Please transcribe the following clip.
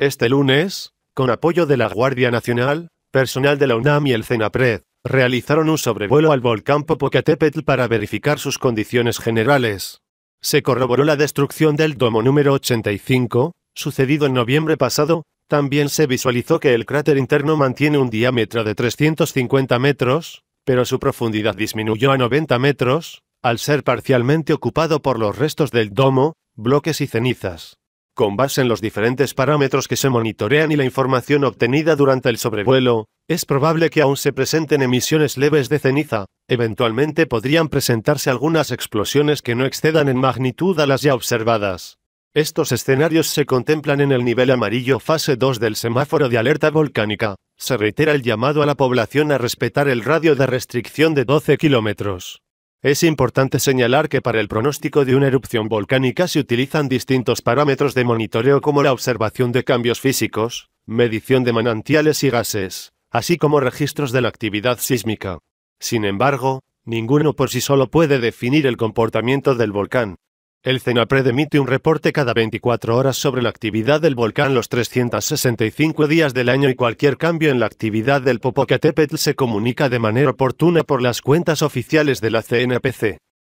Este lunes, con apoyo de la Guardia Nacional, personal de la UNAM y el CENAPRED, realizaron un sobrevuelo al volcán Popocatépetl para verificar sus condiciones generales. Se corroboró la destrucción del domo número 85, sucedido en noviembre pasado, también se visualizó que el cráter interno mantiene un diámetro de 350 metros, pero su profundidad disminuyó a 90 metros, al ser parcialmente ocupado por los restos del domo, bloques y cenizas. Con base en los diferentes parámetros que se monitorean y la información obtenida durante el sobrevuelo, es probable que aún se presenten emisiones leves de ceniza. Eventualmente podrían presentarse algunas explosiones que no excedan en magnitud a las ya observadas. Estos escenarios se contemplan en el nivel amarillo fase 2 del semáforo de alerta volcánica. Se reitera el llamado a la población a respetar el radio de restricción de 12 kilómetros. Es importante señalar que para el pronóstico de una erupción volcánica se utilizan distintos parámetros de monitoreo como la observación de cambios físicos, medición de manantiales y gases, así como registros de la actividad sísmica. Sin embargo, ninguno por sí solo puede definir el comportamiento del volcán, el CENAPRED emite un reporte cada 24 horas sobre la actividad del volcán los 365 días del año y cualquier cambio en la actividad del Popocatépetl se comunica de manera oportuna por las cuentas oficiales de la CNPC.